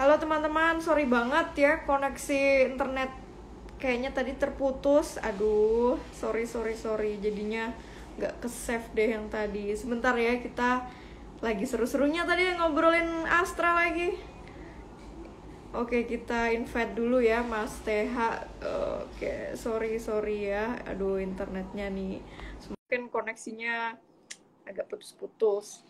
Halo teman-teman, sorry banget ya koneksi internet kayaknya tadi terputus. Aduh, sorry sorry sorry. Jadinya nggak ke save deh yang tadi. Sebentar ya kita lagi seru-serunya tadi ngobrolin Astra lagi. Oke kita invite dulu ya Mas TH. Oke sorry sorry ya. Aduh internetnya nih, mungkin koneksinya agak putus-putus.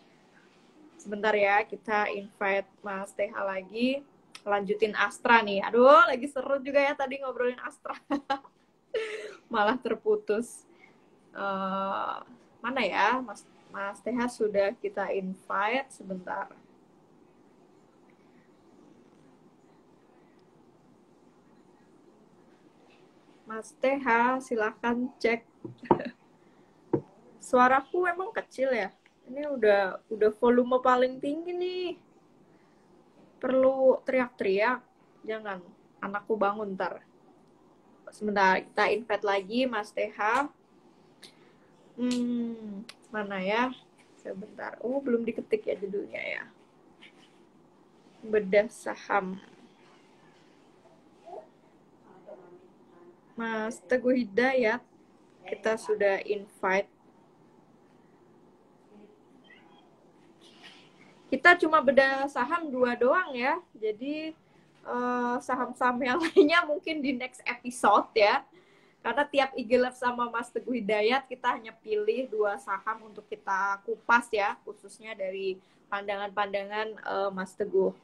Sebentar ya, kita invite Mas Teha lagi. Lanjutin Astra nih. Aduh, lagi seru juga ya tadi ngobrolin Astra. Malah terputus. Uh, mana ya, Mas Mas Teha sudah kita invite sebentar. Mas Teha silahkan cek. Suaraku emang kecil ya? Ini udah udah volume paling tinggi nih. Perlu teriak-teriak. Jangan, anakku bangun ntar. Sebentar, kita invite lagi Mas TH. Hmm, mana ya? Sebentar. Oh, belum diketik ya judulnya ya. Bedah saham. Mas Teguh Hidayat, kita sudah invite kita cuma beda saham dua doang ya. Jadi eh, saham-saham uh, yang lainnya mungkin di next episode ya. Karena tiap IG Live sama Mas Teguh Hidayat kita hanya pilih dua saham untuk kita kupas ya, khususnya dari pandangan-pandangan uh, Mas Teguh.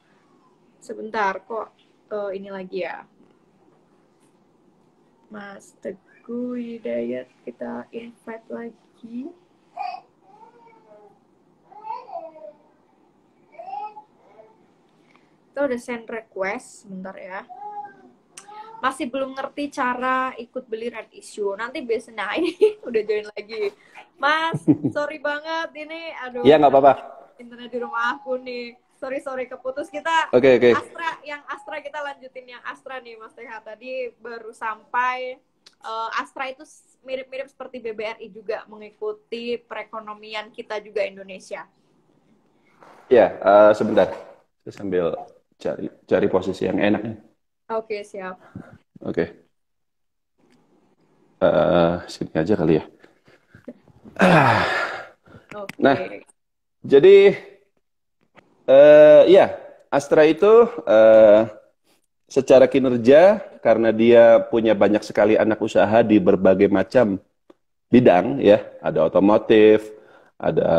Sebentar kok uh, ini lagi ya. Mas Teguh Hidayat kita invite lagi. itu udah send request sebentar ya masih belum ngerti cara ikut beli red issue nanti biasanya nah, ini udah join lagi mas sorry banget ini aduh iya nggak apa-apa internet di rumah aku nih sorry sorry keputus kita oke okay, oke okay. Astra yang Astra kita lanjutin yang Astra nih Mas teh tadi baru sampai uh, Astra itu mirip-mirip seperti BBRI juga mengikuti perekonomian kita juga Indonesia ya yeah, uh, sebentar sambil cari cari posisi yang enak ya. Oke okay, siap. Oke. Okay. Uh, eh, sini aja kali ya. Okay. Nah, jadi uh, ya Astra itu uh, secara kinerja karena dia punya banyak sekali anak usaha di berbagai macam bidang ya, ada otomotif, ada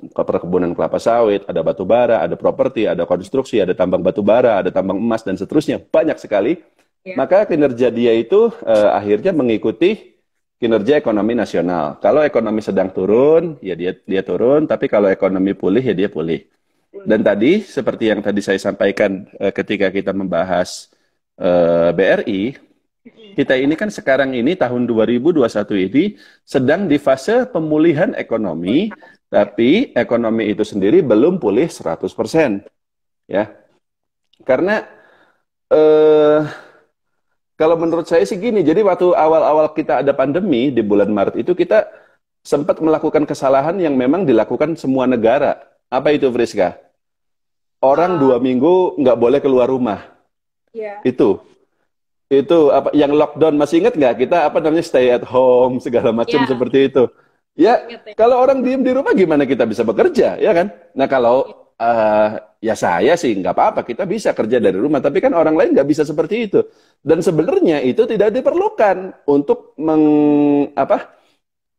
eh, perkebunan kelapa sawit, ada batu bara, ada properti, ada konstruksi, ada tambang batu bara, ada tambang emas dan seterusnya banyak sekali. Ya. Maka kinerja dia itu uh, akhirnya mengikuti kinerja ekonomi nasional. Kalau ekonomi sedang turun, ya dia dia turun, tapi kalau ekonomi pulih ya dia pulih. Hmm. Dan tadi seperti yang tadi saya sampaikan uh, ketika kita membahas uh, BRI, kita ini kan sekarang ini tahun 2021 ini sedang di fase pemulihan ekonomi, tapi ekonomi itu sendiri belum pulih 100%. Ya. Karena eh kalau menurut saya sih gini, jadi waktu awal-awal kita ada pandemi di bulan Maret itu kita sempat melakukan kesalahan yang memang dilakukan semua negara. Apa itu Friska? Orang dua ah. minggu nggak boleh keluar rumah. Yeah. Itu itu apa yang lockdown masih ingat nggak kita apa namanya stay at home segala macam ya. seperti itu ya, ya kalau orang diem di rumah gimana kita bisa bekerja ya kan nah kalau uh, ya saya sih nggak apa-apa kita bisa kerja dari rumah tapi kan orang lain nggak bisa seperti itu dan sebenarnya itu tidak diperlukan untuk meng apa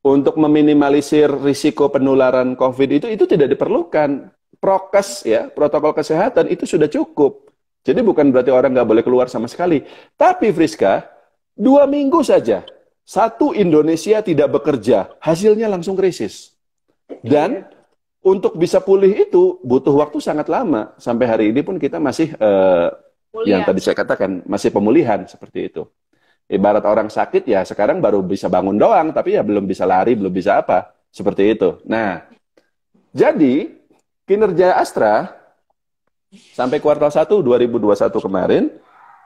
untuk meminimalisir risiko penularan covid itu itu tidak diperlukan prokes ya protokol kesehatan itu sudah cukup jadi bukan berarti orang nggak boleh keluar sama sekali. Tapi Friska, dua minggu saja, satu Indonesia tidak bekerja, hasilnya langsung krisis. Dan untuk bisa pulih itu butuh waktu sangat lama. Sampai hari ini pun kita masih eh, yang tadi saya katakan masih pemulihan seperti itu. Ibarat orang sakit ya sekarang baru bisa bangun doang, tapi ya belum bisa lari, belum bisa apa seperti itu. Nah, jadi kinerja Astra Sampai kuartal 1 2021 kemarin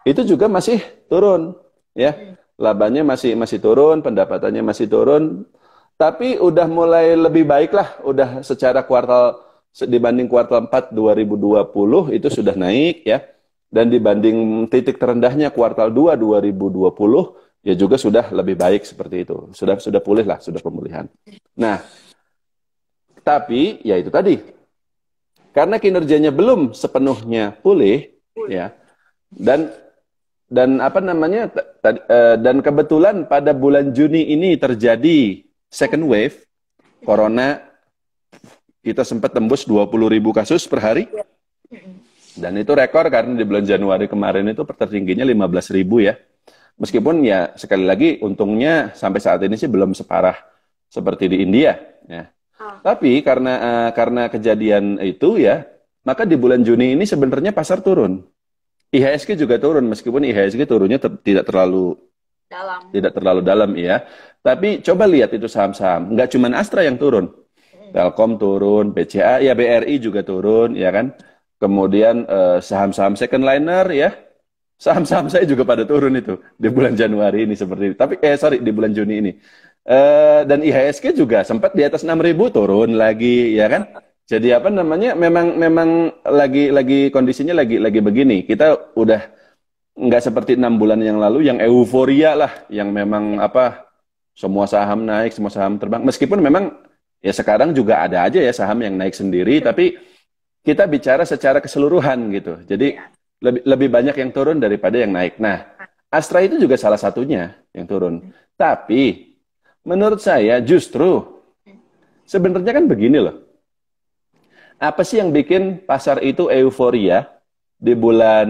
itu juga masih turun ya. Labanya masih masih turun, pendapatannya masih turun, tapi udah mulai lebih baik lah, udah secara kuartal dibanding kuartal 4 2020 itu sudah naik ya. Dan dibanding titik terendahnya kuartal 2 2020 ya juga sudah lebih baik seperti itu. Sudah sudah pulih lah, sudah pemulihan. Nah, tapi ya itu tadi karena kinerjanya belum sepenuhnya pulih, pulih. ya dan dan apa namanya eh, dan kebetulan pada bulan Juni ini terjadi second wave iya. corona kita sempat tembus 20 ribu kasus per hari iya. dan itu rekor karena di bulan Januari kemarin itu tertingginya 15 ribu ya meskipun ya sekali lagi untungnya sampai saat ini sih belum separah seperti di India ya Ah. Tapi karena uh, karena kejadian itu ya, maka di bulan Juni ini sebenarnya pasar turun. IHSG juga turun meskipun IHSG turunnya ter tidak terlalu dalam. Tidak terlalu dalam ya. Tapi coba lihat itu saham-saham, nggak cuma Astra yang turun. Hmm. Telkom turun, BCA, ya BRI juga turun, ya kan? Kemudian eh, saham-saham eh, second liner ya. Saham-saham saya juga pada turun itu di bulan Januari ini seperti ini. Tapi eh sorry di bulan Juni ini. Eh, dan IHSG juga sempat di atas 6.000 turun lagi ya kan. Jadi apa namanya memang memang lagi lagi kondisinya lagi lagi begini. Kita udah nggak seperti enam bulan yang lalu yang euforia lah yang memang apa semua saham naik, semua saham terbang. Meskipun memang ya sekarang juga ada aja ya saham yang naik sendiri iya. tapi kita bicara secara keseluruhan gitu. Jadi iya. lebih lebih banyak yang turun daripada yang naik. Nah, iya. Astra itu juga salah satunya yang turun. Tapi Menurut saya justru sebenarnya kan begini loh. Apa sih yang bikin pasar itu euforia di bulan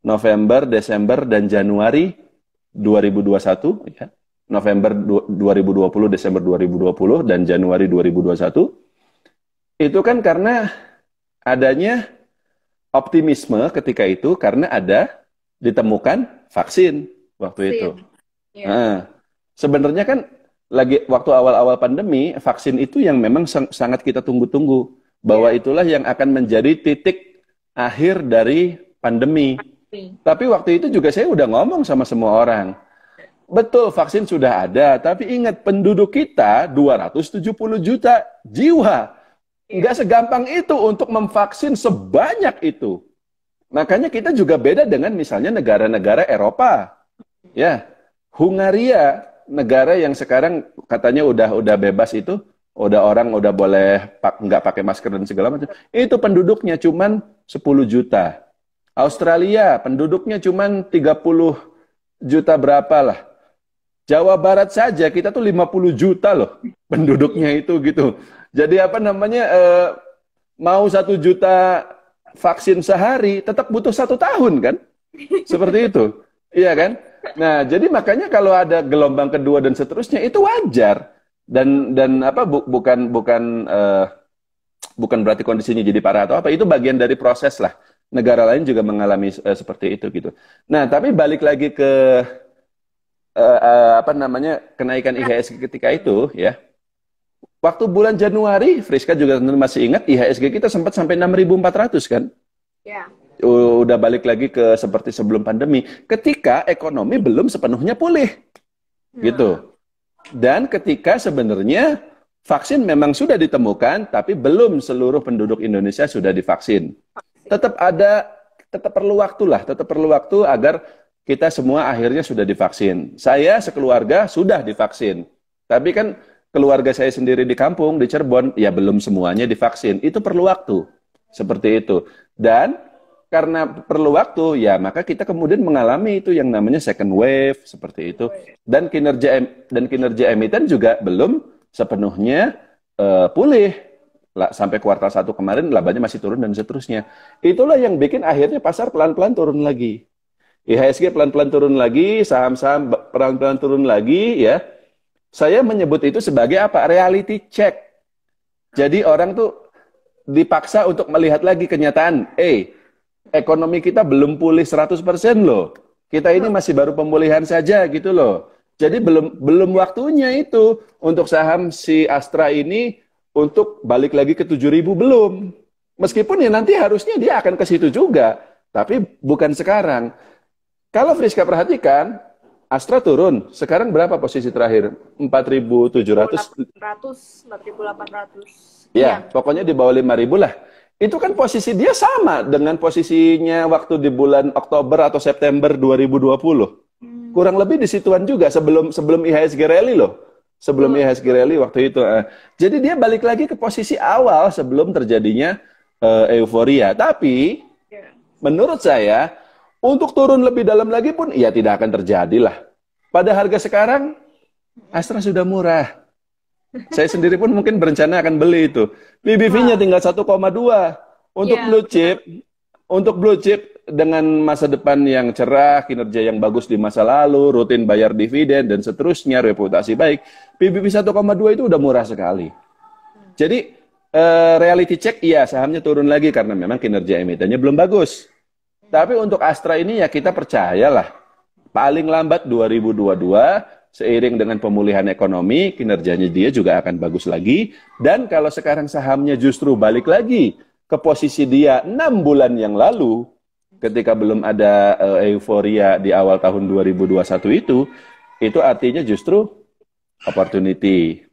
November, Desember dan Januari 2021 ya. November 2020, Desember 2020 dan Januari 2021 itu kan karena adanya optimisme ketika itu karena ada ditemukan vaksin waktu vaksin. itu. Yeah. Iya. Nah, Sebenarnya kan lagi waktu awal-awal pandemi vaksin itu yang memang sang, sangat kita tunggu-tunggu bahwa yeah. itulah yang akan menjadi titik akhir dari pandemi. Vaksin. Iya. Tapi waktu itu juga saya udah ngomong sama semua orang. Betul vaksin sudah ada, tapi ingat penduduk kita 270 juta jiwa. Iya. Nggak yeah. segampang itu untuk memvaksin sebanyak itu. Makanya kita juga beda dengan misalnya negara-negara Eropa. Iya. Ya, Hungaria negara yang sekarang katanya udah udah bebas itu udah orang udah boleh pak, nggak pakai masker dan segala macam itu penduduknya cuman 10 juta Australia penduduknya cuman 30 juta berapa lah Jawa Barat saja kita tuh 50 juta loh penduduknya itu gitu jadi apa namanya eh, mau satu juta vaksin sehari tetap butuh satu tahun kan seperti itu iya kan Nah, jadi makanya kalau ada gelombang kedua dan seterusnya itu wajar dan dan apa bu, bukan bukan uh, bukan berarti kondisinya jadi parah atau apa itu bagian dari proses lah. Negara lain juga mengalami uh, seperti itu gitu. Nah, tapi balik lagi ke uh, uh, apa namanya kenaikan IHSG ketika itu ya. Waktu bulan Januari, Friska juga masih ingat IHSG kita sempat sampai 6.400 kan? Ya. Yeah udah balik lagi ke seperti sebelum pandemi ketika ekonomi belum sepenuhnya pulih ya. gitu dan ketika sebenarnya vaksin memang sudah ditemukan tapi belum seluruh penduduk Indonesia sudah divaksin tetap ada tetap perlu waktu lah tetap perlu waktu agar kita semua akhirnya sudah divaksin saya sekeluarga sudah divaksin tapi kan keluarga saya sendiri di kampung di Cirebon ya belum semuanya divaksin itu perlu waktu seperti itu dan karena perlu waktu ya maka kita kemudian mengalami itu yang namanya second wave seperti itu dan kinerja dan kinerja emiten juga belum sepenuhnya uh, pulih lah, sampai kuartal satu kemarin labanya masih turun dan seterusnya itulah yang bikin akhirnya pasar pelan-pelan turun lagi IHSG pelan-pelan turun lagi saham-saham pelan-pelan turun lagi ya saya menyebut itu sebagai apa reality check jadi orang tuh dipaksa untuk melihat lagi kenyataan eh ekonomi kita belum pulih 100% loh. Kita ini iya. masih baru pemulihan saja gitu loh. Jadi belum belum waktunya itu untuk saham si Astra ini untuk balik lagi ke 7000 belum. Meskipun ya nanti harusnya dia akan ke situ juga, tapi bukan sekarang. Kalau Friska perhatikan, Astra turun. Sekarang berapa posisi terakhir? 4.700. 4.800. Ya, pokoknya di bawah 5.000 lah itu kan posisi dia sama dengan posisinya waktu di bulan Oktober atau September 2020. Hmm. Kurang lebih di situan juga sebelum sebelum IHSG rally loh. Sebelum oh. Hmm. IHSG rally waktu itu. Eh. Jadi dia balik lagi ke posisi awal sebelum terjadinya uh, euforia. Tapi yeah. menurut saya untuk turun lebih dalam lagi pun ya tidak akan terjadi lah. Pada harga sekarang Astra sudah murah. Saya sendiri pun mungkin berencana akan beli itu. PBV-nya tinggal 1,2. Untuk yeah. blue chip, untuk blue chip dengan masa depan yang cerah, kinerja yang bagus di masa lalu, rutin bayar dividen dan seterusnya, reputasi baik, PBV 1,2 itu udah murah sekali. Hmm. Jadi uh, reality check iya sahamnya turun lagi karena memang kinerja emitennya belum bagus. Hmm. Tapi untuk Astra ini ya kita percayalah paling lambat 2022 seiring dengan pemulihan ekonomi, kinerjanya dia juga akan bagus lagi. Dan kalau sekarang sahamnya justru balik lagi ke posisi dia enam bulan yang lalu, ketika belum ada uh, euforia di awal tahun 2021 itu, itu artinya justru opportunity.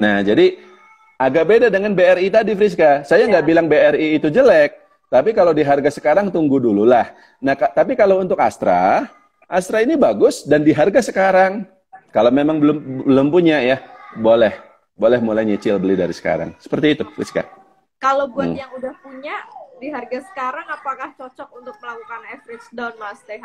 Nah, jadi agak beda dengan BRI tadi, Friska. Saya nggak ya. bilang BRI itu jelek, tapi kalau di harga sekarang tunggu dulu lah. Nah, tapi kalau untuk Astra, Astra ini bagus dan di harga sekarang. Kalau memang belum belum punya ya, boleh boleh mulai nyicil beli dari sekarang. Seperti itu, Fiska. Kalau buat hmm. yang udah punya di harga sekarang apakah cocok untuk melakukan average down Mas TH?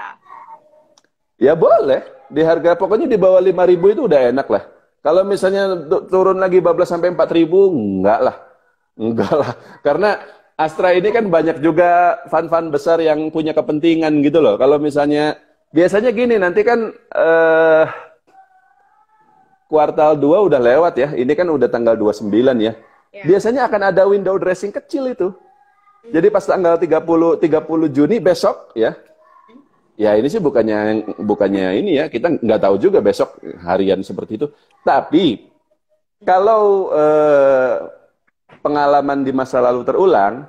Ya boleh, di harga pokoknya di bawah 5000 itu udah enak lah. Kalau misalnya turun lagi 12 sampai 4000 enggak lah. Enggak lah. Karena Astra ini kan banyak juga fan-fan besar yang punya kepentingan gitu loh. Kalau misalnya biasanya gini nanti kan eh, kuartal 2 udah lewat ya. Ini kan udah tanggal 29 ya. ya. Biasanya akan ada window dressing kecil itu. Mm. Jadi pas tanggal 30 30 Juni besok ya. Hmm. Ya ini sih bukannya bukannya ini ya kita nggak tahu juga besok harian seperti itu. Tapi kalau eh, pengalaman di masa lalu terulang,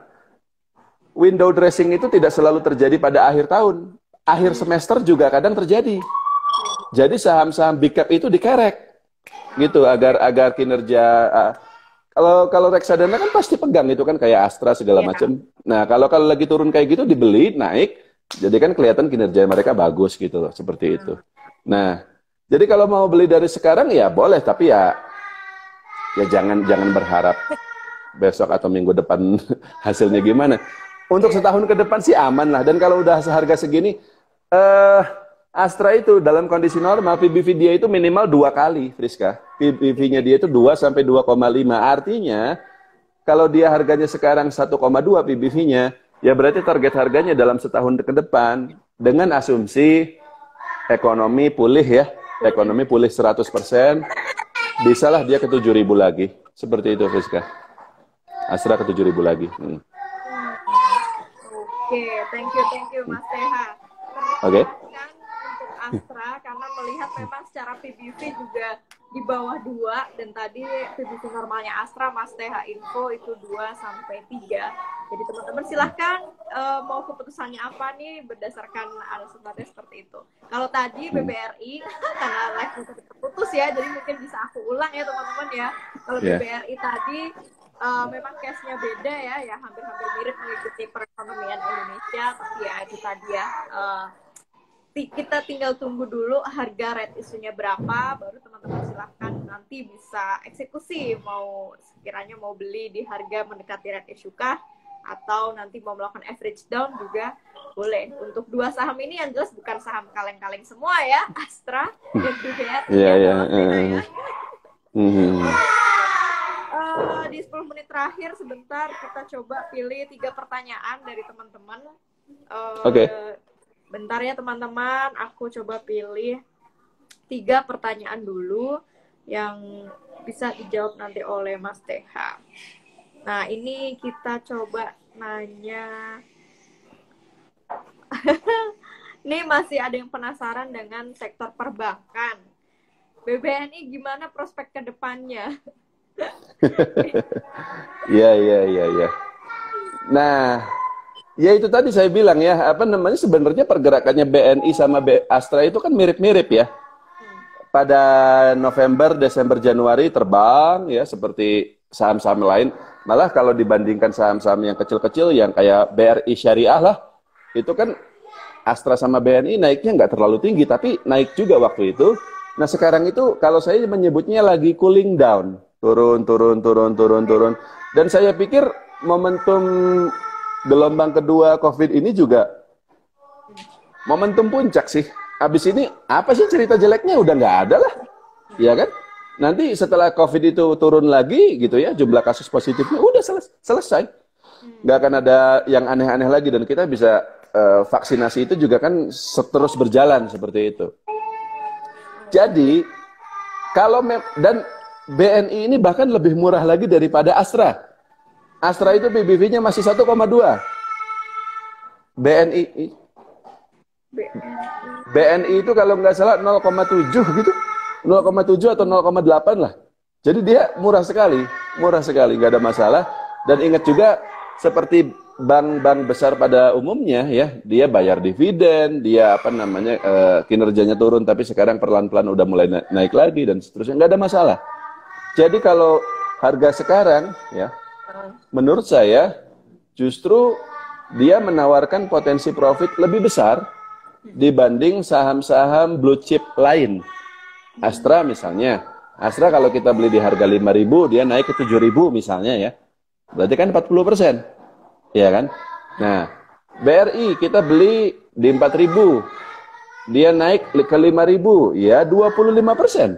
window dressing itu tidak selalu terjadi pada akhir tahun, akhir semester juga kadang terjadi. Jadi saham-saham big cap itu dikerek gitu agar agar kinerja uh, kalau kalau reksadana kan pasti pegang itu kan kayak Astra segala yeah. macam. Nah, kalau kalau lagi turun kayak gitu dibeli, naik, jadi kan kelihatan kinerja mereka bagus gitu loh, seperti itu. Nah, jadi kalau mau beli dari sekarang ya boleh, tapi ya ya jangan jangan berharap besok atau minggu depan hasilnya gimana. Untuk setahun ke depan sih aman lah dan kalau udah seharga segini uh, Astra itu dalam kondisi normal PBV dia itu minimal dua kali, Friska. PBV-nya dia itu 2 sampai 2,5. Artinya kalau dia harganya sekarang 1,2 PBV-nya, ya berarti target harganya dalam setahun ke depan dengan asumsi ekonomi pulih ya, ekonomi pulih 100%, bisalah dia ke ribu lagi. Seperti itu, Friska. Astra ke ribu lagi. Hmm. Oke, okay, thank you, thank you, Mas Teha. Oke. Okay. Untuk Astra karena melihat memang secara PBV juga di bawah dua dan tadi PBV normalnya Astra Mas TH Info itu 2 sampai 3. Jadi teman-teman silahkan uh, mau keputusannya apa nih berdasarkan alasan seperti itu. Kalau tadi hmm. BBRI karena live terputus ya, jadi mungkin bisa aku ulang ya teman-teman ya. Kalau yeah. BBRI tadi uh, memang case-nya beda ya, ya hampir-hampir mirip mengikuti perekonomian Indonesia, tapi ya itu tadi ya uh, kita tinggal tunggu dulu harga red isunya berapa baru teman-teman silahkan nanti bisa eksekusi mau sekiranya mau beli di harga mendekati red isu kah atau nanti mau melakukan average down juga boleh untuk dua saham ini yang jelas bukan saham kaleng-kaleng semua ya Astra hmm. dan BBR iya, iya, iya, ya. Eh. ya. Hmm. Eh, di 10 menit terakhir sebentar kita coba pilih tiga pertanyaan dari teman-teman. Uh, Oke. Okay Bentar ya teman-teman, aku coba pilih tiga pertanyaan dulu yang bisa dijawab nanti oleh Mas TH. Nah, ini kita coba nanya. Ini masih ada yang penasaran dengan sektor perbankan. BBNI gimana prospek ke depannya? Iya, iya, iya, iya. Nah, Ya itu tadi saya bilang ya, apa namanya sebenarnya pergerakannya BNI sama B Astra itu kan mirip-mirip ya. Pada November, Desember, Januari terbang ya seperti saham-saham lain. Malah kalau dibandingkan saham-saham yang kecil-kecil yang kayak BRI Syariah lah, itu kan Astra sama BNI naiknya nggak terlalu tinggi, tapi naik juga waktu itu. Nah sekarang itu kalau saya menyebutnya lagi cooling down, turun, turun, turun, turun, turun. Dan saya pikir momentum gelombang kedua COVID ini juga momentum puncak sih. Habis ini apa sih cerita jeleknya udah nggak ada lah, ya kan? Nanti setelah COVID itu turun lagi gitu ya jumlah kasus positifnya udah seles selesai, nggak akan ada yang aneh-aneh lagi dan kita bisa uh, vaksinasi itu juga kan terus berjalan seperti itu. Jadi kalau dan BNI ini bahkan lebih murah lagi daripada Astra. Astra itu PBB-nya masih 1,2. BNI BNI itu kalau nggak salah 0,7 gitu. 0,7 atau 0,8 lah. Jadi dia murah sekali, murah sekali, nggak ada masalah. Dan ingat juga seperti bank-bank besar pada umumnya ya, dia bayar dividen, dia apa namanya e, kinerjanya turun, tapi sekarang perlahan-lahan udah mulai naik lagi dan seterusnya nggak ada masalah. Jadi kalau harga sekarang ya menurut saya justru dia menawarkan potensi profit lebih besar dibanding saham-saham blue chip lain. Astra misalnya. Astra kalau kita beli di harga 5.000, dia naik ke 7.000 misalnya ya. Berarti kan 40 Iya kan? Nah, BRI kita beli di 4.000. Dia naik ke 5.000, ya 25 persen.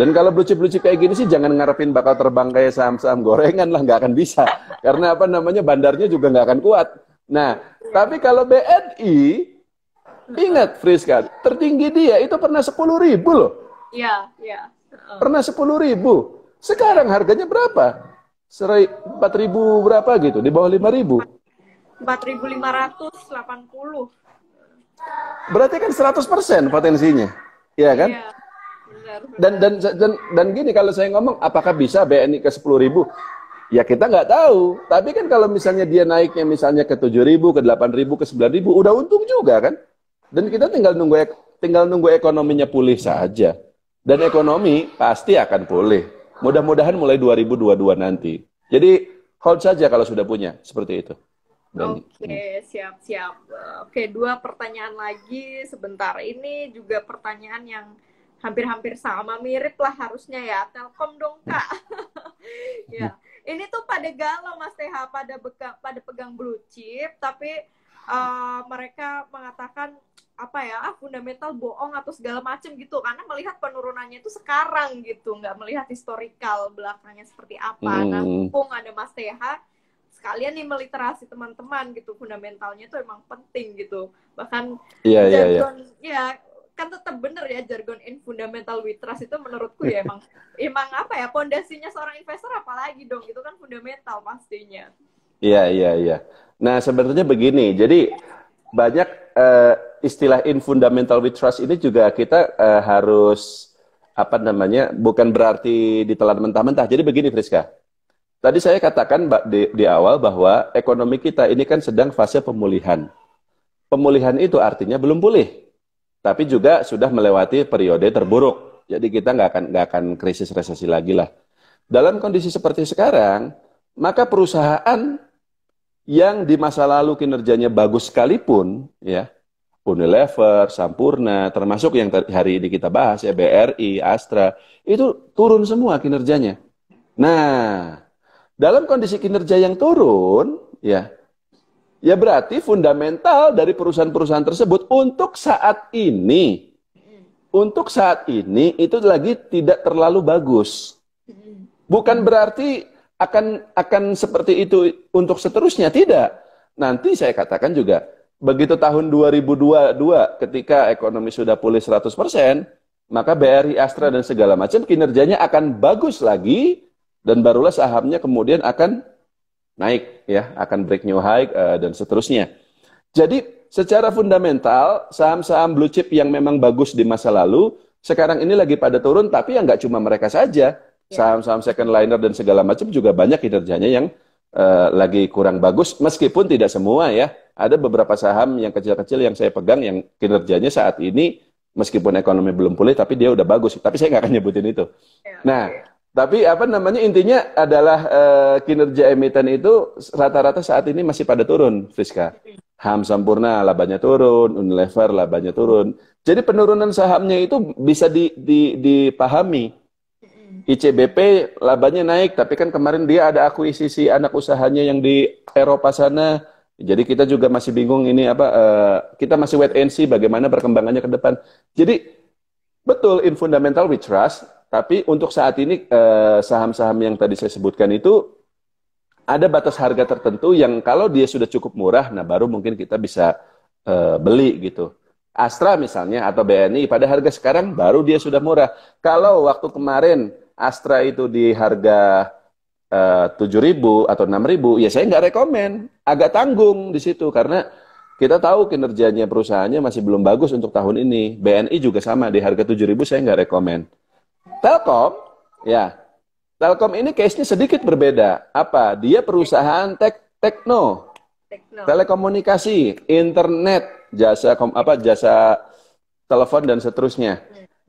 Dan kalau blue chip blue chip kayak gini sih jangan ngarepin bakal terbang kayak saham-saham gorengan lah nggak akan bisa karena apa namanya bandarnya juga nggak akan kuat. Nah, tapi kalau BNI ingat Friska, tertinggi dia itu pernah sepuluh ribu loh. Iya, iya. Pernah sepuluh ribu. Sekarang harganya berapa? Serai empat ribu berapa gitu? Di bawah lima ribu. Empat Berarti kan 100% potensinya. Iya kan? Iya dan dan dan dan gini kalau saya ngomong apakah bisa BNI ke 10.000 ribu ya kita nggak tahu tapi kan kalau misalnya dia naiknya misalnya ke 7.000 ribu ke 8.000 ribu ke sembilan ribu udah untung juga kan dan kita tinggal nunggu tinggal nunggu ekonominya pulih saja dan ekonomi pasti akan pulih mudah-mudahan mulai 2022 nanti jadi hold saja kalau sudah punya seperti itu Oke, okay, siap-siap. Oke, okay, dua pertanyaan lagi sebentar. Ini juga pertanyaan yang hampir-hampir sama mirip lah harusnya ya Telkom dong kak ya ini tuh pada galau mas TH pada beka, pada pegang blue chip tapi uh, mereka mengatakan apa ya ah, fundamental bohong atau segala macem gitu karena melihat penurunannya itu sekarang gitu nggak melihat historikal belakangnya seperti apa nah, hmm. nah mumpung ada mas TH sekalian nih meliterasi teman-teman gitu fundamentalnya itu emang penting gitu bahkan yeah, yeah, yeah. ya kan tetap bener ya jargon in fundamental with trust itu menurutku ya emang emang apa ya pondasinya seorang investor apalagi dong itu kan fundamental pastinya. Iya iya iya. Nah sebenarnya begini jadi banyak uh, istilah in fundamental with trust ini juga kita uh, harus apa namanya bukan berarti ditelan mentah-mentah. Jadi begini Friska. Tadi saya katakan di, di awal bahwa ekonomi kita ini kan sedang fase pemulihan. Pemulihan itu artinya belum pulih tapi juga sudah melewati periode terburuk. Jadi kita nggak akan nggak akan krisis resesi lagi lah. Dalam kondisi seperti sekarang, maka perusahaan yang di masa lalu kinerjanya bagus sekalipun, ya Unilever, Sampurna, termasuk yang hari ini kita bahas ya BRI, Astra, itu turun semua kinerjanya. Nah, dalam kondisi kinerja yang turun, ya Ya berarti fundamental dari perusahaan-perusahaan tersebut untuk saat ini, untuk saat ini itu lagi tidak terlalu bagus. Bukan berarti akan akan seperti itu untuk seterusnya tidak. Nanti saya katakan juga begitu tahun 2022 ketika ekonomi sudah pulih 100%, maka BRI Astra dan segala macam kinerjanya akan bagus lagi dan barulah sahamnya kemudian akan naik ya, akan break new high uh, dan seterusnya. Jadi secara fundamental saham-saham blue chip yang memang bagus di masa lalu sekarang ini lagi pada turun tapi yang nggak cuma mereka saja. Ya. Saham-saham second liner dan segala macam juga banyak kinerjanya yang uh, lagi kurang bagus meskipun tidak semua ya. Ada beberapa saham yang kecil-kecil yang saya pegang yang kinerjanya saat ini meskipun ekonomi belum pulih tapi dia udah bagus tapi saya nggak akan nyebutin itu ya, nah tapi apa namanya intinya adalah uh, kinerja emiten itu rata-rata saat ini masih pada turun, Friska. Ham sempurna labanya turun, Unilever labanya turun. Jadi penurunan sahamnya itu bisa di, di, dipahami. ICBP labanya naik, tapi kan kemarin dia ada akuisisi anak usahanya yang di Eropa sana. Jadi kita juga masih bingung ini apa uh, kita masih wait and see bagaimana perkembangannya ke depan. Jadi betul in fundamental we trust, tapi untuk saat ini eh, saham-saham yang tadi saya sebutkan itu ada batas harga tertentu yang kalau dia sudah cukup murah, nah baru mungkin kita bisa eh, beli gitu. Astra misalnya atau BNI pada harga sekarang baru dia sudah murah. Kalau waktu kemarin Astra itu di harga eh, tujuh ribu atau enam ribu, ya saya nggak rekomen, agak tanggung di situ karena kita tahu kinerjanya perusahaannya masih belum bagus untuk tahun ini. BNI juga sama di harga tujuh ribu saya nggak rekomen. Telkom, ya. Telkom ini case-nya sedikit berbeda. Apa? Dia perusahaan tek tekno, tekno. telekomunikasi, internet, jasa kom apa jasa telepon dan seterusnya.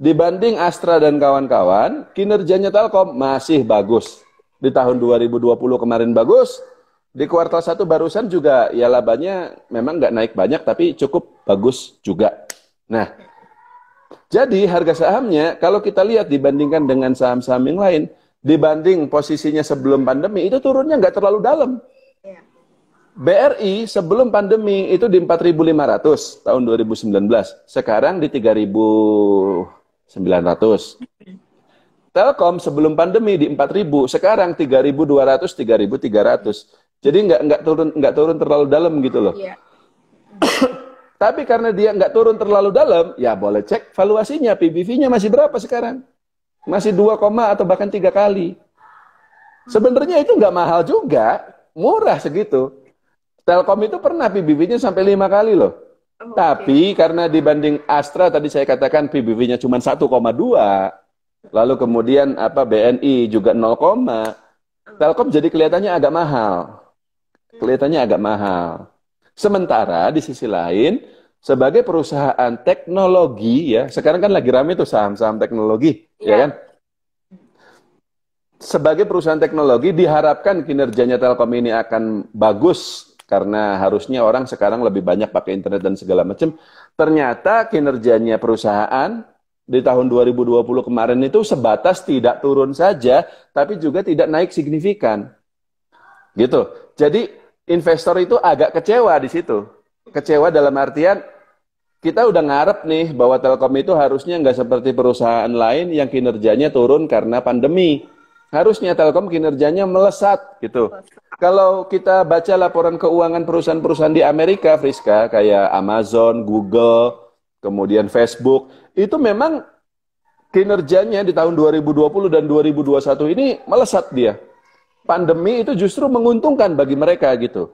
Dibanding Astra dan kawan-kawan, kinerjanya Telkom masih bagus. Di tahun 2020 kemarin bagus, di kuartal satu barusan juga ya labanya memang nggak naik banyak tapi cukup bagus juga. Nah, jadi harga sahamnya kalau kita lihat dibandingkan dengan saham-saham yang lain, dibanding posisinya sebelum pandemi itu turunnya nggak terlalu dalam. Iya. BRI sebelum pandemi itu di 4.500 tahun 2019, sekarang di 3.900. Telkom sebelum pandemi di 4.000, sekarang 3.200, 3.300. Jadi nggak nggak turun nggak turun terlalu dalam gitu loh. Iya. Tapi karena dia nggak turun terlalu dalam, ya boleh cek valuasinya, PBV-nya masih berapa sekarang? Masih 2, atau bahkan tiga kali. Sebenarnya itu nggak mahal juga, murah segitu. Telkom itu pernah PBV-nya sampai lima kali loh. Oh, Tapi okay. karena dibanding Astra tadi saya katakan PBV-nya cuma 1,2. Lalu kemudian apa BNI juga 0, Telkom jadi kelihatannya agak mahal. Hmm. Kelihatannya agak mahal. Sementara di sisi lain, sebagai perusahaan teknologi ya, sekarang kan lagi rame tuh saham-saham teknologi, yeah. ya iya. kan? Sebagai perusahaan teknologi diharapkan kinerjanya Telkom ini akan bagus karena harusnya orang sekarang lebih banyak pakai internet dan segala macam. Ternyata kinerjanya perusahaan di tahun 2020 kemarin itu sebatas tidak turun saja, tapi juga tidak naik signifikan. Gitu. Jadi investor itu agak kecewa di situ. Kecewa dalam artian kita udah ngarep nih bahwa Telkom itu harusnya nggak seperti perusahaan lain yang kinerjanya turun karena pandemi. Harusnya Telkom kinerjanya melesat gitu. Kalau kita baca laporan keuangan perusahaan-perusahaan di Amerika, Friska, kayak Amazon, Google, kemudian Facebook, itu memang kinerjanya di tahun 2020 dan 2021 ini melesat dia pandemi itu justru menguntungkan bagi mereka gitu.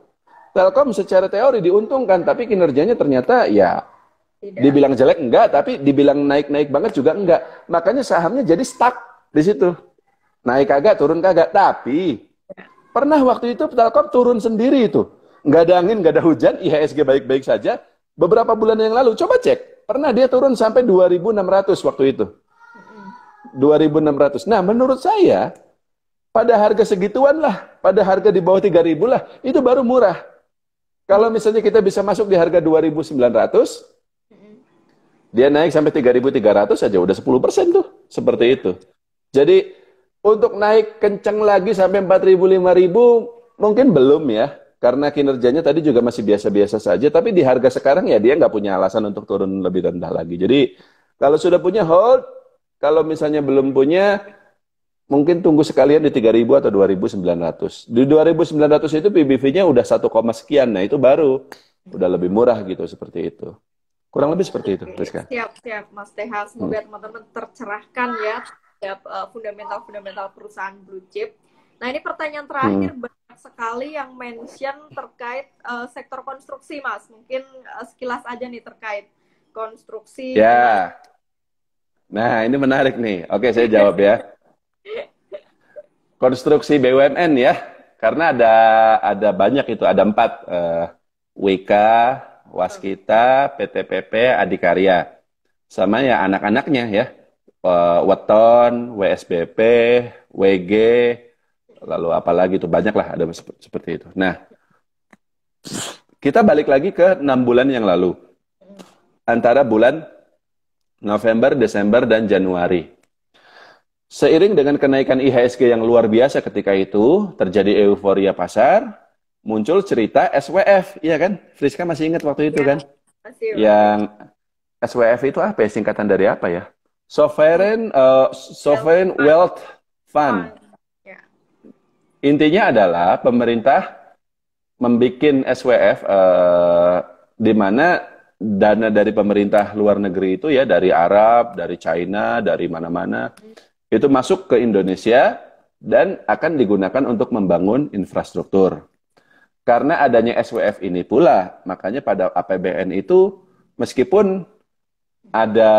Telkom secara teori diuntungkan, tapi kinerjanya ternyata ya Tidak. dibilang jelek enggak, tapi dibilang naik-naik banget juga enggak. Makanya sahamnya jadi stuck di situ. Naik kagak, turun kagak. Tapi pernah waktu itu Telkom turun sendiri itu. Enggak ada angin, enggak ada hujan, IHSG baik-baik saja. Beberapa bulan yang lalu, coba cek. Pernah dia turun sampai 2.600 waktu itu. 2.600. Nah, menurut saya, pada harga segituan lah, pada harga di bawah 3000 lah, itu baru murah. Kalau misalnya kita bisa masuk di harga 2900, dia naik sampai 3300 aja udah 10% persen tuh, seperti itu. Jadi untuk naik kencang lagi sampai 4000 5000 mungkin belum ya, karena kinerjanya tadi juga masih biasa-biasa saja, tapi di harga sekarang ya dia nggak punya alasan untuk turun lebih rendah lagi. Jadi kalau sudah punya hold, kalau misalnya belum punya mungkin tunggu sekalian di 3000 atau 2900. Di 2900 itu PBV-nya udah 1, sekian. Nah, itu baru udah lebih murah gitu seperti itu. Kurang lebih seperti itu, Priska. Siap, siap, Mas TH. Semoga hmm. teman-teman hmm. tercerahkan ya setiap eh, fundamental-fundamental perusahaan blue chip. Nah, ini pertanyaan terakhir hmm. banyak sekali yang mention terkait uh, sektor konstruksi, Mas. Mungkin uh, sekilas aja nih terkait konstruksi. Ya. Nah, ini menarik nih. Oke, saya jawab ya. Konstruksi BUMN ya, karena ada ada banyak itu, ada empat uh, eh, WK, Waskita, PTPP, Adikarya, sama ya anak-anaknya ya, uh, Weton, WSBP, WG, lalu apalagi itu banyak lah ada seperti itu. Nah, kita balik lagi ke enam bulan yang lalu, antara bulan November, Desember, dan Januari. Seiring dengan kenaikan IHSG yang luar biasa ketika itu, terjadi euforia pasar, muncul cerita SWF, iya kan? Friska masih ingat waktu itu ya, kan? Masih. Yang SWF itu apa ya? Singkatan dari apa ya? Sovereign uh, Sovereign Wealth Fund. Ya. Intinya adalah pemerintah membuat SWF uh, eh, di mana dana dari pemerintah luar negeri itu ya dari Arab, dari China, dari mana-mana. Hmm itu masuk ke Indonesia dan akan digunakan untuk membangun infrastruktur. Karena adanya SWF ini pula, makanya pada APBN itu meskipun ada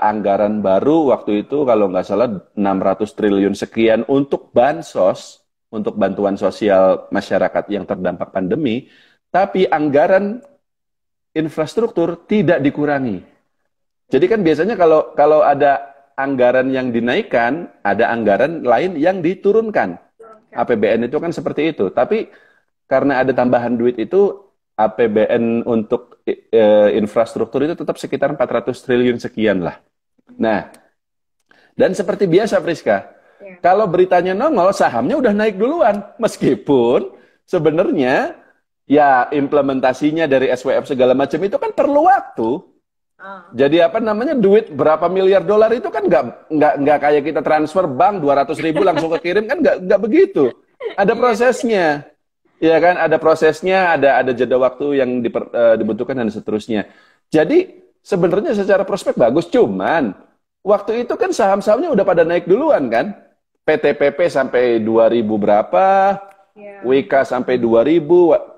anggaran baru waktu itu kalau nggak salah 600 triliun sekian untuk bansos, untuk bantuan sosial masyarakat yang terdampak pandemi, tapi anggaran infrastruktur tidak dikurangi. Jadi kan biasanya kalau kalau ada anggaran yang dinaikkan, ada anggaran lain yang diturunkan. APBN itu kan seperti itu. Tapi karena ada tambahan duit itu, APBN untuk e, e, infrastruktur itu tetap sekitar 400 triliun sekian lah. Nah, dan seperti biasa Priska, ya. kalau beritanya nongol, sahamnya udah naik duluan. Meskipun sebenarnya ya implementasinya dari SWF segala macam itu kan perlu waktu. Ah. Jadi apa namanya duit berapa miliar dolar itu kan nggak nggak nggak kayak kita transfer bank 200 ribu langsung kekirim kan nggak nggak begitu. Ada iya, iya, prosesnya, ya kan? Ada prosesnya, ada ada jeda waktu yang diper, uh, dibutuhkan dan seterusnya. Jadi sebenarnya secara prospek bagus, cuman waktu itu kan saham-sahamnya udah pada naik duluan kan? PTPP sampai 2000 berapa, yeah. WK sampai 2000,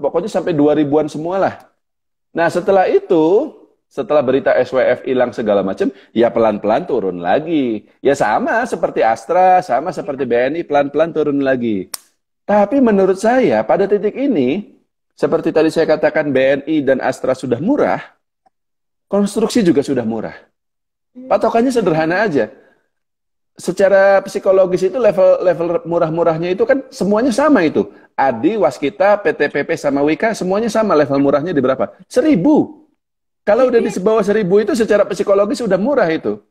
pokoknya sampai 2000-an semualah. Nah setelah itu setelah berita SWF hilang segala macam, ya pelan-pelan turun lagi. Ya sama seperti Astra, sama seperti iya. BNI, pelan-pelan turun lagi. Tapi menurut saya pada titik ini, seperti tadi saya katakan BNI dan Astra sudah murah, konstruksi juga sudah murah. Iya. Patokannya sederhana aja. Secara psikologis itu level level murah-murahnya itu kan semuanya sama itu. Adi, Waskita, PTPP sama Wika semuanya sama level murahnya di berapa? Seribu. Kalau udah di bawah seribu itu secara psikologis udah murah itu.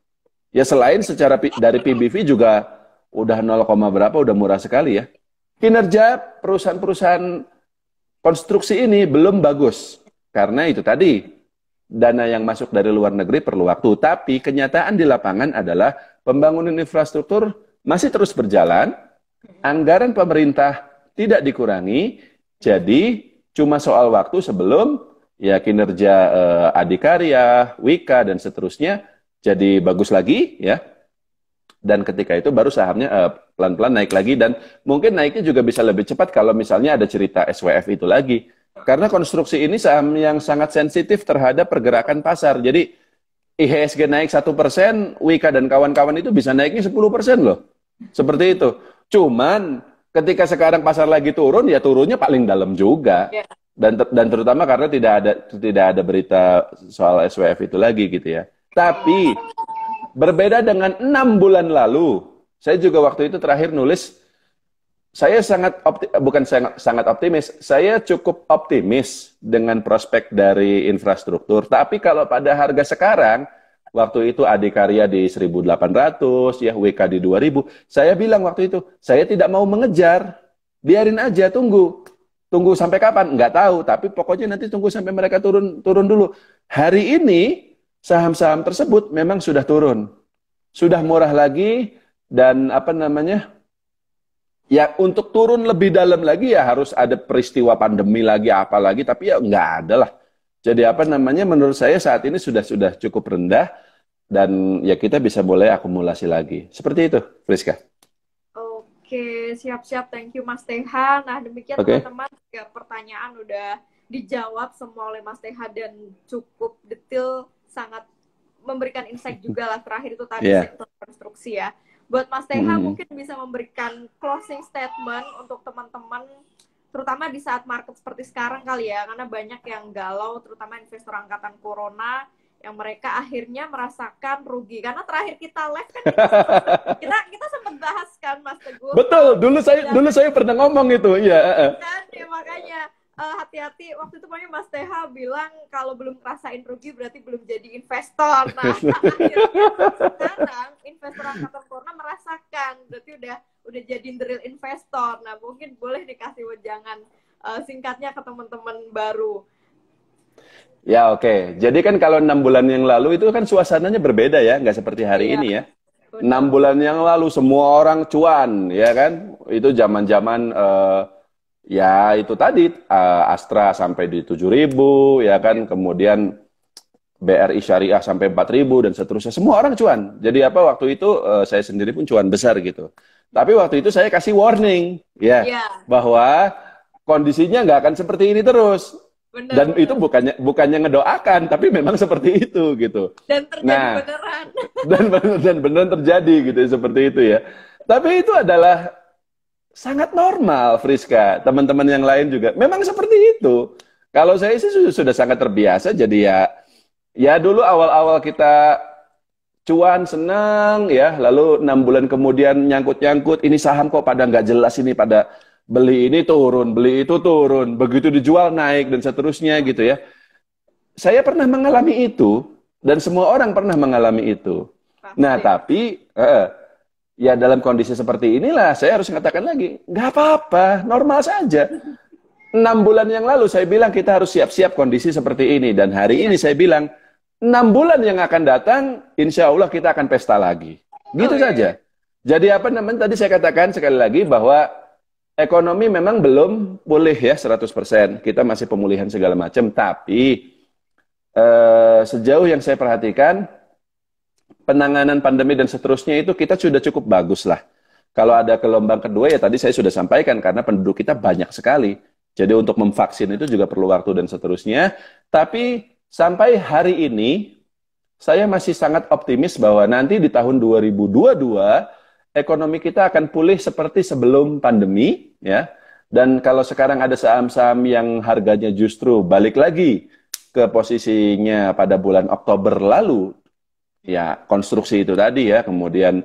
Ya selain secara dari PBV juga udah 0, berapa udah murah sekali ya. Kinerja perusahaan-perusahaan konstruksi ini belum bagus. Karena itu tadi, dana yang masuk dari luar negeri perlu waktu. Tapi kenyataan di lapangan adalah pembangunan infrastruktur masih terus berjalan, anggaran pemerintah tidak dikurangi, jadi cuma soal waktu sebelum ya kinerja eh, Adikarya, Wika dan seterusnya jadi bagus lagi ya. Dan ketika itu baru sahamnya pelan eh, pelan-pelan naik lagi dan mungkin naiknya juga bisa lebih cepat kalau misalnya ada cerita SWF itu lagi. Karena konstruksi ini saham yang sangat sensitif terhadap pergerakan pasar. Jadi IHSG naik satu persen, Wika dan kawan-kawan itu bisa naiknya 10% loh. Seperti itu. Cuman ketika sekarang pasar lagi turun, ya turunnya paling dalam juga. Yeah dan ter dan terutama karena tidak ada tidak ada berita soal SWF itu lagi gitu ya. Tapi berbeda dengan enam bulan lalu, saya juga waktu itu terakhir nulis saya sangat opti bukan sangat sangat optimis, saya cukup optimis dengan prospek dari infrastruktur. Tapi kalau pada harga sekarang, waktu itu Adikarya di 1800, ya WK di 2000, saya bilang waktu itu, saya tidak mau mengejar, biarin aja tunggu. Tunggu sampai kapan? Nggak tahu, tapi pokoknya nanti tunggu sampai mereka turun turun dulu. Hari ini saham-saham tersebut memang sudah turun. Sudah murah lagi dan apa namanya? Ya untuk turun lebih dalam lagi ya harus ada peristiwa pandemi lagi apa lagi tapi ya nggak ada lah. Jadi apa namanya menurut saya saat ini sudah sudah cukup rendah dan ya kita bisa boleh akumulasi lagi. Seperti itu, Friska. Oke, siap-siap. Thank you Mas Teha. Nah, demikian teman-teman tiga pertanyaan udah dijawab semua oleh Mas Teha dan cukup detail, sangat memberikan insight juga lah terakhir itu tadi yeah. sektor konstruksi ya. Buat Mas Teha hmm. mungkin bisa memberikan closing statement untuk teman-teman terutama di saat market seperti sekarang kali ya, karena banyak yang galau terutama investor angkatan corona yang mereka akhirnya merasakan rugi karena terakhir kita live kan kita sempet, kita, kita sempat bahas kan Mas Teguh betul dulu saya dan, iya. dulu saya pernah ngomong itu iya, eh, eh. Kan, ya dan makanya eh, hati-hati uh, waktu itu pokoknya Mas Teha bilang kalau belum ngerasain rugi berarti belum jadi investor nah akhirnya sekarang investor angkatan corona merasakan berarti udah udah jadi real investor nah mungkin boleh dikasih wejangan singkatnya ke teman-teman baru Ya oke. Okay. Jadi kan kalau enam bulan yang lalu itu kan suasananya berbeda ya, nggak seperti hari ya. ini ya. Enam bulan yang lalu semua orang cuan, ya kan? Itu zaman-zaman uh, ya itu tadi uh, Astra sampai di tujuh ribu, ya kan? Iya. Kemudian BRI Syariah sampai empat ribu dan seterusnya. Semua orang cuan. Jadi apa waktu itu uh, saya sendiri pun cuan besar gitu. Tapi waktu itu saya kasih warning, ya, ya. bahwa kondisinya nggak akan seperti ini terus Bener, Dan bener. itu bukannya bukannya ngedoakan, tapi memang seperti itu gitu. Dan terjadi nah, beneran. Dan dan beneran terjadi gitu ya, seperti itu ya. Tapi itu adalah sangat normal Friska, teman-teman yang lain juga. Memang seperti itu. Kalau saya sih sudah sangat terbiasa jadi ya ya dulu awal-awal kita cuan senang ya lalu enam bulan kemudian nyangkut-nyangkut ini saham kok pada nggak jelas ini pada beli ini turun, beli itu turun, begitu dijual naik dan seterusnya gitu ya. Saya pernah mengalami itu dan semua orang pernah mengalami itu. Pasti. Nah tapi eh, ya dalam kondisi seperti inilah saya harus mengatakan lagi nggak apa-apa normal saja. Enam bulan yang lalu saya bilang kita harus siap-siap kondisi seperti ini dan hari iya. ini saya bilang enam bulan yang akan datang insya Allah kita akan pesta lagi. Gitu oh, iya, saja. Ya. Jadi apa namanya tadi saya katakan sekali lagi bahwa ekonomi memang belum pulih ya 100%. Kita masih pemulihan segala macam, tapi eh, sejauh yang saya perhatikan penanganan pandemi dan seterusnya itu kita sudah cukup bagus lah. Kalau ada gelombang kedua ya tadi saya sudah sampaikan karena penduduk kita banyak sekali. Jadi untuk memvaksin itu juga perlu waktu dan seterusnya. Tapi sampai hari ini saya masih sangat optimis bahwa nanti di tahun 2022 ekonomi kita akan pulih seperti sebelum pandemi, ya. Dan kalau sekarang ada saham-saham yang harganya justru balik lagi ke posisinya pada bulan Oktober lalu, ya konstruksi itu tadi ya, kemudian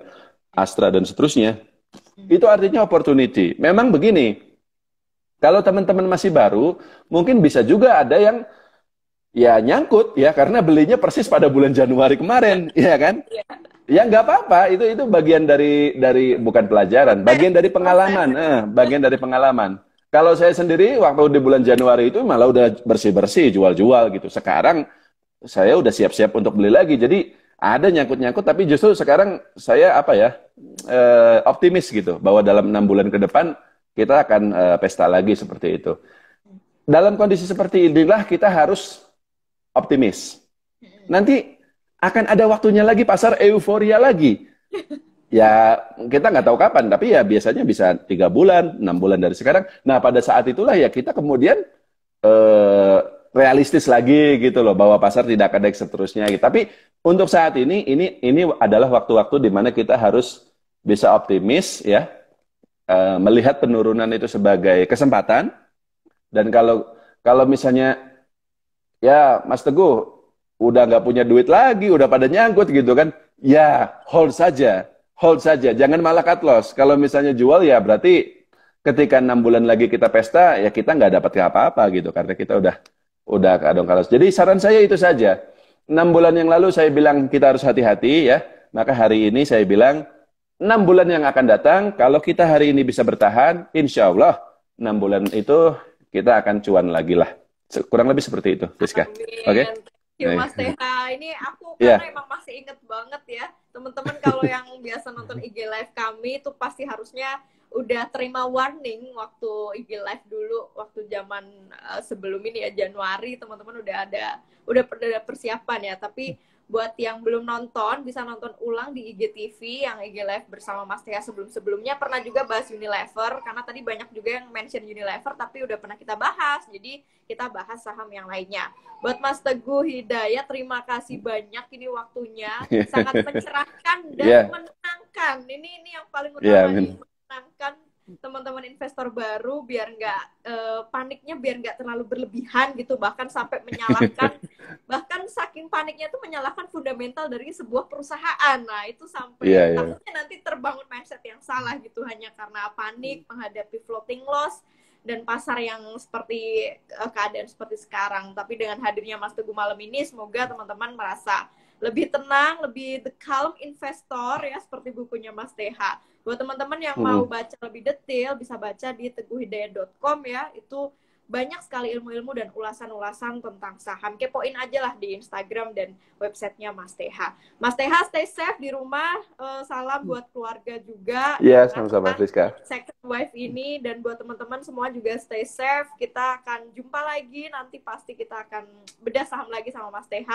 Astra dan seterusnya, itu artinya opportunity. Memang begini, kalau teman-teman masih baru, mungkin bisa juga ada yang ya nyangkut ya karena belinya persis pada bulan Januari kemarin ya kan ya, ya nggak apa-apa itu itu bagian dari dari bukan pelajaran bagian dari pengalaman eh, bagian dari pengalaman kalau saya sendiri waktu di bulan Januari itu malah udah bersih-bersih jual-jual gitu sekarang saya udah siap-siap untuk beli lagi jadi ada nyangkut-nyangkut tapi justru sekarang saya apa ya eh, optimis gitu bahwa dalam enam bulan ke depan kita akan eh, pesta lagi seperti itu dalam kondisi seperti inilah kita harus optimis. Nanti akan ada waktunya lagi pasar euforia lagi. Ya kita nggak tahu kapan, tapi ya biasanya bisa tiga bulan, enam bulan dari sekarang. Nah pada saat itulah ya kita kemudian eh, realistis lagi gitu loh bahwa pasar tidak akan naik seterusnya. Tapi untuk saat ini ini ini adalah waktu-waktu di mana kita harus bisa optimis ya eh, melihat penurunan itu sebagai kesempatan. Dan kalau kalau misalnya ya Mas Teguh udah nggak punya duit lagi, udah pada nyangkut gitu kan. Ya hold saja, hold saja, jangan malah cut loss. Kalau misalnya jual ya berarti ketika enam bulan lagi kita pesta ya kita nggak dapat apa-apa gitu karena kita udah udah kadang kalau Jadi saran saya itu saja. Enam bulan yang lalu saya bilang kita harus hati-hati ya. Maka hari ini saya bilang enam bulan yang akan datang kalau kita hari ini bisa bertahan, insya Allah enam bulan itu kita akan cuan lagi lah kurang lebih seperti itu Rizka oke okay? Iya. Mas Teha, ini aku yeah. karena emang masih inget banget ya teman-teman kalau yang biasa nonton mm-hmm. IG live kami itu pasti harusnya udah terima warning waktu IG live dulu waktu zaman eh, sebelum ini ya Januari teman-teman udah ada udah ada persiapan ya tapi buat yang belum nonton bisa nonton ulang di IGTV yang IG Live bersama Mas Tia sebelum-sebelumnya pernah juga bahas Unilever karena tadi banyak juga yang mention Unilever tapi udah pernah kita bahas jadi kita bahas saham yang lainnya buat Mas Teguh Hidayat terima kasih banyak ini waktunya sangat mencerahkan dan yeah. menenangkan ini ini yang paling utama yeah, menenangkan teman-teman investor baru biar nggak uh, paniknya biar nggak terlalu berlebihan gitu bahkan sampai menyalahkan bahkan saking paniknya itu menyalahkan fundamental dari sebuah perusahaan nah itu sampai yeah, yeah. nanti terbangun mindset yang salah gitu hanya karena panik hmm. menghadapi floating loss dan pasar yang seperti uh, keadaan seperti sekarang tapi dengan hadirnya Mas Teguh malam ini semoga teman-teman merasa lebih tenang, lebih the calm investor ya seperti bukunya Mas TH. Buat teman-teman yang hmm. mau baca lebih detail bisa baca di teguhhidayat.com ya. Itu banyak sekali ilmu-ilmu dan ulasan-ulasan tentang saham. Kepoin aja lah di Instagram dan websitenya Mas TH. Mas TH stay safe di rumah. Uh, salam buat keluarga juga. Iya, yes, sama-sama Friska. Second wife ini dan buat teman-teman semua juga stay safe. Kita akan jumpa lagi nanti pasti kita akan bedah saham lagi sama Mas TH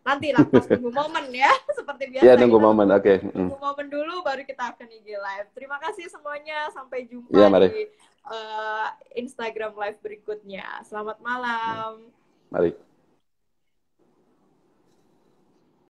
Nanti lah pas tunggu momen ya, seperti biasa. Ya, tunggu momen, oke. Okay. Tunggu mm. momen dulu, baru kita akan IG Live. Terima kasih semuanya, sampai jumpa ya, mari. di uh, Instagram Live berikutnya. Selamat malam. Mari.